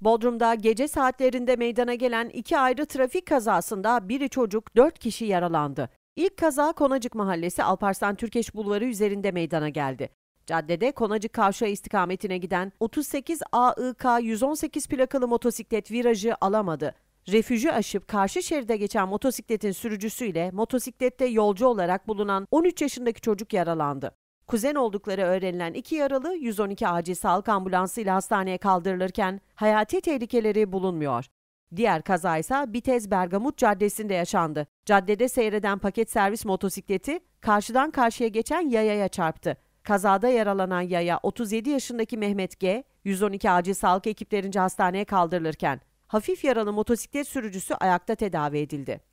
Bodrum'da gece saatlerinde meydana gelen iki ayrı trafik kazasında biri çocuk, dört kişi yaralandı. İlk kaza Konacık Mahallesi Alparslan Türkeş Bulvarı üzerinde meydana geldi. Caddede Konacık Kavşağı istikametine giden 38 AIK 118 plakalı motosiklet virajı alamadı. Refüji aşıp karşı şeride geçen motosikletin sürücüsüyle motosiklette yolcu olarak bulunan 13 yaşındaki çocuk yaralandı. Kuzen oldukları öğrenilen iki yaralı 112 acil sağlık ambulansı ile hastaneye kaldırılırken hayati tehlikeleri bulunmuyor. Diğer kaza ise Bitez Bergamut Caddesi'nde yaşandı. Caddede seyreden paket servis motosikleti karşıdan karşıya geçen yayaya çarptı. Kazada yaralanan yaya 37 yaşındaki Mehmet G, 112 acil sağlık ekiplerince hastaneye kaldırılırken hafif yaralı motosiklet sürücüsü ayakta tedavi edildi.